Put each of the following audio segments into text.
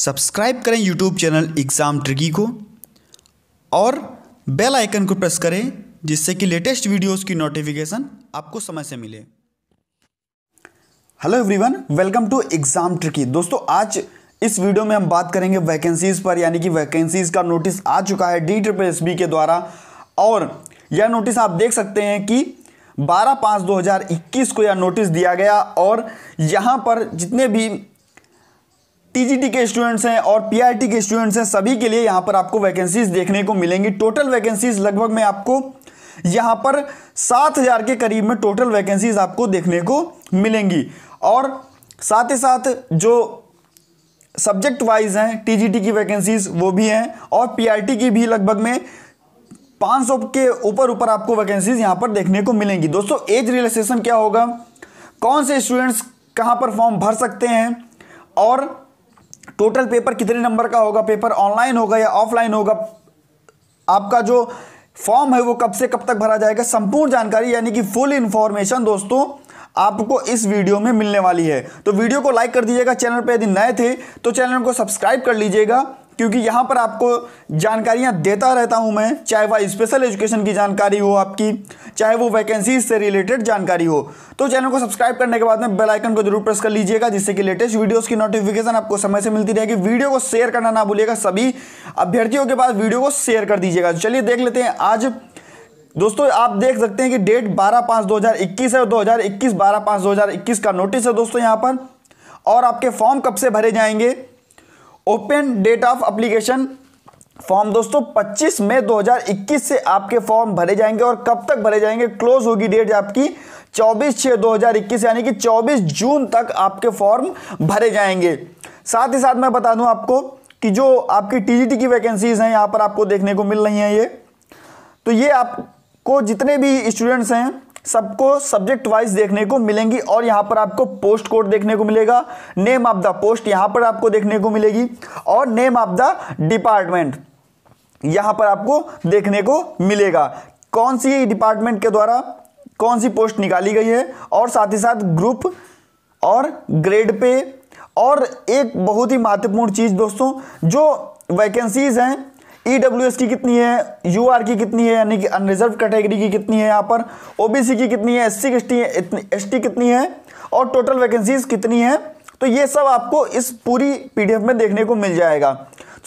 subscribe करें YouTube channel exam tricky को और बेल आइकन को प्रेस करें जिससे कि लेटेस्ट वीडियोस की नोटिफिकेशन आपको समय से मिले hello everyone welcome to exam tricky दोस्तों आज इस वीडियो में हम बात करेंगे वैकेंसीज़ पर यानी कि वैकेंसीज़ का नोटिस आ चुका है डी ट्रिपल एस बी के द्वारा और यह नोटिस आप देख सकते हैं कि 12 पाँच 2021 को यह नोटिस दिया गया और यहाँ पर जितने भी टीजीटी के स्टूडेंट्स हैं और पीआरटी के स्टूडेंट्स हैं सभी के लिए यहाँ पर आपको वैकेंसीज देखने को मिलेंगी टोटल वैकेंसीज लगभग मैं आपको यहाँ पर सात हज़ार के करीब में टोटल वैकेंसीज आपको देखने को मिलेंगी और साथ ही साथ जो सब्जेक्ट वाइज हैं टीजीटी की वैकेंसीज वो भी हैं और पीआरटी की भी लगभग में 500 के ऊपर ऊपर आपको वैकेंसीज यहाँ पर देखने को मिलेंगी दोस्तों एज रिलैक्सेशन क्या होगा कौन से स्टूडेंट्स कहाँ पर फॉर्म भर सकते हैं और टोटल पेपर कितने नंबर का होगा पेपर ऑनलाइन होगा या ऑफलाइन होगा आपका जो फॉर्म है वो कब से कब तक भरा जाएगा संपूर्ण जानकारी यानी कि फुल इंफॉर्मेशन दोस्तों आपको इस वीडियो में मिलने वाली है तो वीडियो को लाइक कर दीजिएगा चैनल पर यदि नए थे तो चैनल को सब्सक्राइब कर लीजिएगा क्योंकि यहाँ पर आपको जानकारियाँ देता रहता हूँ मैं चाहे वह स्पेशल एजुकेशन की जानकारी हो आपकी चाहे वो वैकेंसी से रिलेटेड जानकारी हो तो चैनल को सब्सक्राइब करने के बाद में बेल आइकन को जरूर प्रेस कर लीजिएगा जिससे कि लेटेस्ट वीडियोस की नोटिफिकेशन आपको समय से मिलती रहेगी वीडियो को शेयर करना ना भूलिएगा सभी अभ्यर्थियों के पास वीडियो को शेयर कर दीजिएगा चलिए देख लेते हैं आज दोस्तों आप देख सकते हैं कि डेट बारह पाँच इक्कीस है और 2021 12 पाँच इक्कीस का नोटिस है दोस्तों यहाँ पर और आपके फॉर्म कब से भरे जाएंगे open date of application form दोस्तों 25 मई 2021 से आपके फॉर्म भरे जाएंगे और कब तक भरे जाएंगे क्लोज होगी डेट आपकी 24 छः 2021 यानी कि 24 जून तक आपके फॉर्म भरे जाएंगे साथ ही साथ मैं बता दूं आपको कि जो आपकी टीजीटी की वैकेंसीज हैं यहां पर आपको देखने को मिल रही हैं ये तो ये आपको जितने भी स्टूडेंट्स हैं सबको सब्जेक्ट वाइज देखने को मिलेंगी और यहाँ पर आपको पोस्ट कोड देखने को मिलेगा नेम ऑफ द पोस्ट यहाँ पर आपको देखने को मिलेगी और नेम ऑफ द डिपार्टमेंट यहाँ पर आपको देखने को मिलेगा कौन सी डिपार्टमेंट के द्वारा कौन सी पोस्ट निकाली गई है और साथ ही साथ ग्रुप और ग्रेड पे और एक बहुत ही महत्वपूर्ण चीज़ दोस्तों जो वैकेंसीज़ हैं ई e की कितनी है यू की कितनी है यानी कि अनरिजर्व कैटेगरी की कितनी है यहाँ पर ओबीसी की कितनी है एस सी एस टी कितनी है और टोटल वैकेंसीज कितनी है तो ये सब आपको इस पूरी पीडीएफ में देखने को मिल जाएगा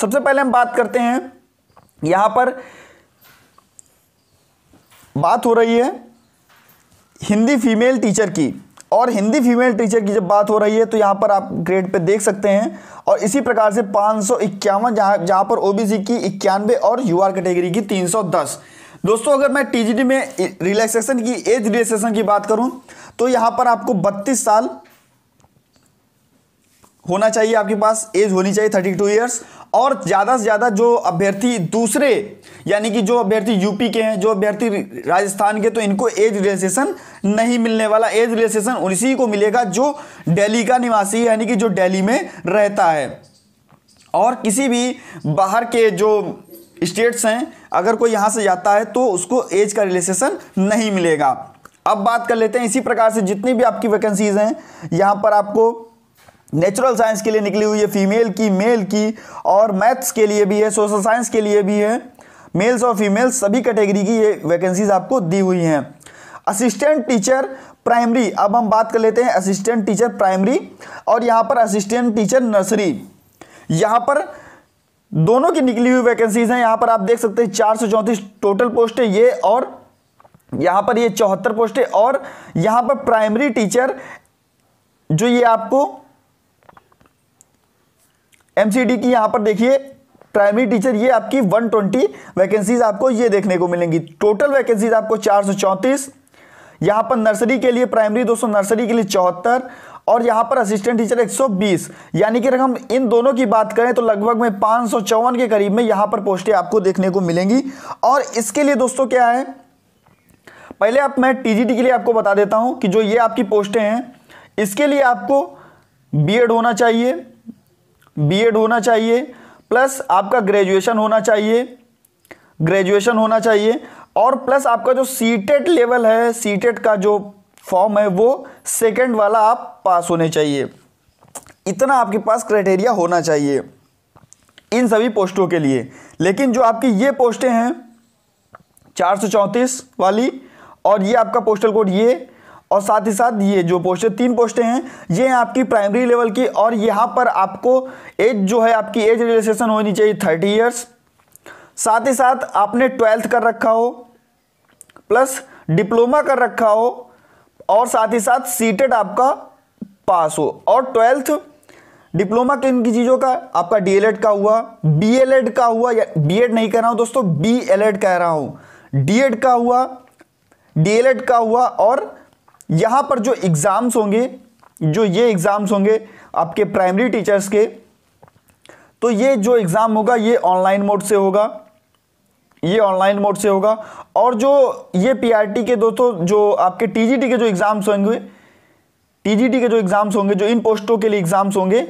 सबसे पहले हम बात करते हैं यहाँ पर बात हो रही है हिंदी फीमेल टीचर की और हिंदी फीमेल टीचर की जब बात हो रही है तो यहाँ पर आप ग्रेड पे देख सकते हैं और इसी प्रकार से पाँच सौ इक्यावन जहाँ पर ओबीसी की इक्यानवे और यूआर कैटेगरी की 310 दोस्तों अगर मैं टीजीडी में रिलैक्सेशन की एज रिलैक्सेशन की बात करूँ तो यहाँ पर आपको बत्तीस साल होना चाहिए आपके पास एज होनी चाहिए थर्टी टू ईयर्स और ज़्यादा से ज़्यादा जो अभ्यर्थी दूसरे यानी कि जो अभ्यर्थी यूपी के हैं जो अभ्यर्थी राजस्थान के तो इनको एज रिलैक्सेशन नहीं मिलने वाला एज रिलैक्सेशन उसी को मिलेगा जो दिल्ली का निवासी यानी कि जो दिल्ली में रहता है और किसी भी बाहर के जो स्टेट्स हैं अगर कोई यहाँ से जाता है तो उसको एज का रिलैक्सेशन नहीं मिलेगा अब बात कर लेते हैं इसी प्रकार से जितनी भी आपकी वैकेंसीज़ हैं यहाँ पर आपको नेचुरल साइंस के लिए निकली हुई है फीमेल की मेल की और मैथ्स के लिए भी है सोशल साइंस के लिए भी है मेल्स और फीमेल्स सभी कैटेगरी की ये वैकेंसीज आपको दी हुई हैं असिस्टेंट टीचर प्राइमरी अब हम बात कर लेते हैं असिस्टेंट टीचर प्राइमरी और यहाँ पर असिस्टेंट टीचर नर्सरी यहाँ पर दोनों की निकली हुई वैकेंसीज हैं यहाँ पर आप देख सकते हैं चार टोटल पोस्ट है ये और यहाँ पर ये चौहत्तर पोस्टें और यहाँ पर प्राइमरी टीचर जो ये आपको एमसीडी की यहां पर देखिए प्राइमरी टीचर ये आपकी 120 वैकेंसीज आपको ये देखने को मिलेंगी टोटल वैकेंसीज आपको चार यहां पर नर्सरी के लिए प्राइमरी दोस्तों नर्सरी के लिए चौहत्तर और यहां पर असिस्टेंट टीचर 120 यानी कि अगर हम इन दोनों की बात करें तो लगभग में पांच के करीब में यहां पर पोस्टें आपको देखने को मिलेंगी और इसके लिए दोस्तों क्या है पहले आप मैं टीजीटी के लिए आपको बता देता हूं कि जो ये आपकी पोस्टें हैं इसके लिए आपको बीएड होना चाहिए बीएड होना चाहिए प्लस आपका ग्रेजुएशन होना चाहिए ग्रेजुएशन होना चाहिए और प्लस आपका जो सीटेट लेवल है सीटेट का जो फॉर्म है वो सेकंड वाला आप पास होने चाहिए इतना आपके पास क्राइटेरिया होना चाहिए इन सभी पोस्टों के लिए लेकिन जो आपकी ये पोस्टें हैं चार वाली और ये आपका पोस्टल कोड ये और साथ ही साथ ये जो पोस्टें तीन पोस्टें हैं ये हैं आपकी प्राइमरी लेवल की और यहाँ पर आपको एज जो है आपकी एज रिलेक्सेशन होनी चाहिए थर्टी ईयर्स साथ ही साथ आपने ट्वेल्थ कर रखा हो प्लस डिप्लोमा कर रखा हो और साथ ही साथ सीटेड आपका पास हो और ट्वेल्थ डिप्लोमा किन की चीज़ों का आपका डीएलएड का हुआ बीएलएड का हुआ या बीएड नहीं कह रहा हूँ दोस्तों बीएलएड कह रहा हूँ डीएड का हुआ डीएलएड का हुआ और यहाँ पर जो एग्ज़ाम्स होंगे जो ये एग्ज़ाम्स होंगे आपके प्राइमरी टीचर्स के तो ये जो एग्ज़ाम होगा ये ऑनलाइन मोड से होगा ये ऑनलाइन मोड से होगा और जो ये पीआरटी के दोस्तों जो आपके टीजीटी के जो एग्ज़ाम्स होंगे टीजीटी के जो एग्ज़ाम्स होंगे जो इन पोस्टों के लिए एग्ज़ाम्स होंगे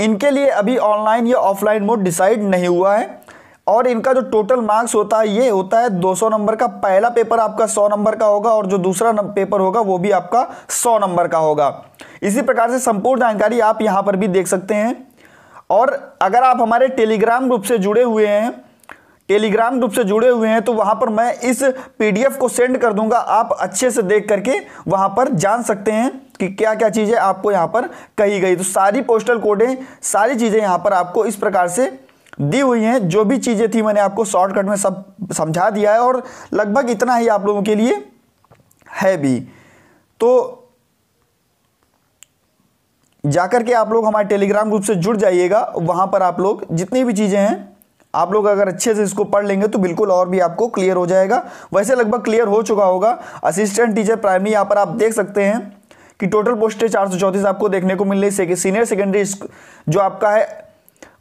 इनके लिए अभी ऑनलाइन या ऑफलाइन मोड डिसाइड नहीं हुआ है और इनका जो टोटल मार्क्स होता है ये होता है 200 नंबर का पहला पेपर आपका 100 नंबर का होगा और जो दूसरा पेपर होगा वो भी आपका 100 नंबर का होगा इसी प्रकार से संपूर्ण जानकारी आप यहाँ पर भी देख सकते हैं और अगर आप हमारे टेलीग्राम ग्रुप से जुड़े हुए हैं टेलीग्राम ग्रुप से जुड़े हुए हैं तो वहाँ पर मैं इस पी को सेंड कर दूंगा आप अच्छे से देख करके वहाँ पर जान सकते हैं कि क्या क्या चीज़ें आपको यहाँ पर कही गई तो सारी पोस्टल कोडें सारी चीज़ें यहाँ पर आपको इस प्रकार से दी हुई हैं जो भी चीज़ें थी मैंने आपको शॉर्टकट में सब समझा दिया है और लगभग इतना ही आप लोगों के लिए है भी तो जाकर के आप लोग हमारे टेलीग्राम ग्रुप से जुड़ जाइएगा वहाँ पर आप लोग जितनी भी चीज़ें हैं आप लोग अगर अच्छे से इसको पढ़ लेंगे तो बिल्कुल और भी आपको क्लियर हो जाएगा वैसे लगभग क्लियर हो चुका होगा असिस्टेंट टीचर प्राइमरी यहाँ पर आप देख सकते हैं कि टोटल पोस्टें चार आपको देखने को मिल रही सीनियर सेकेंडरी जो आपका है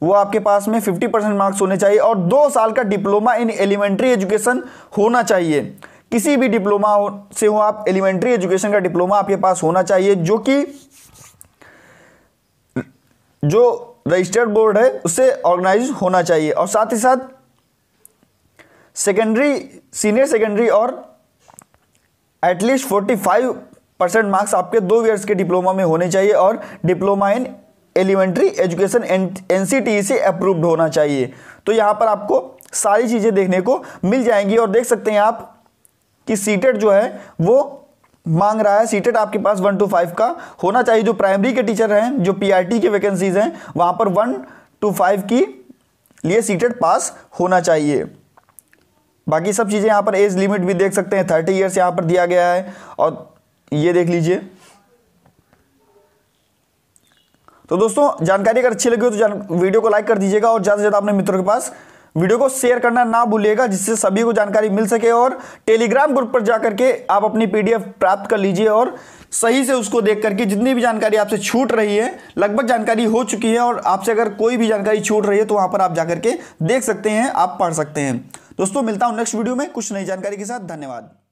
वो आपके पास में 50 परसेंट मार्क्स होने चाहिए और दो साल का डिप्लोमा इन एलिमेंट्री एजुकेशन होना चाहिए किसी भी डिप्लोमा से हो आप एलिमेंट्री एजुकेशन का डिप्लोमा आपके पास होना चाहिए जो कि जो रजिस्टर्ड बोर्ड है उससे ऑर्गेनाइज होना चाहिए और साथ ही साथ सेकेंडरी सीनियर सेकेंडरी और एटलीस्ट 45 परसेंट मार्क्स आपके दो ईयर्स के डिप्लोमा में होने चाहिए और diploma in elementary education N से अप्रूव्ड होना चाहिए तो यहाँ पर आपको सारी चीज़ें देखने को मिल जाएंगी और देख सकते हैं आप कि सीटेट जो है वो मांग रहा है सीटेट आपके पास वन टू फाइव का होना चाहिए जो प्राइमरी के टीचर हैं जो पीआरटी की वैकेंसीज हैं वहाँ पर वन टू फाइव की लिए सीटेट पास होना चाहिए बाकी सब चीज़ें यहाँ पर एज लिमिट भी देख सकते हैं थर्टी ईयर्स यहाँ पर दिया गया है और ये देख लीजिए तो दोस्तों जानकारी अगर अच्छी लगी हो तो वीडियो को लाइक कर दीजिएगा और ज़्यादा से ज़्यादा अपने मित्रों के पास वीडियो को शेयर करना ना भूलिएगा जिससे सभी को जानकारी मिल सके और टेलीग्राम ग्रुप पर जाकर के आप अपनी पीडीएफ प्राप्त कर लीजिए और सही से उसको देख करके जितनी भी जानकारी आपसे छूट रही है लगभग जानकारी हो चुकी है और आपसे अगर कोई भी जानकारी छूट रही है तो वहाँ पर आप जाकर के देख सकते हैं आप पढ़ सकते हैं दोस्तों मिलता हूँ नेक्स्ट वीडियो में कुछ नई जानकारी के साथ धन्यवाद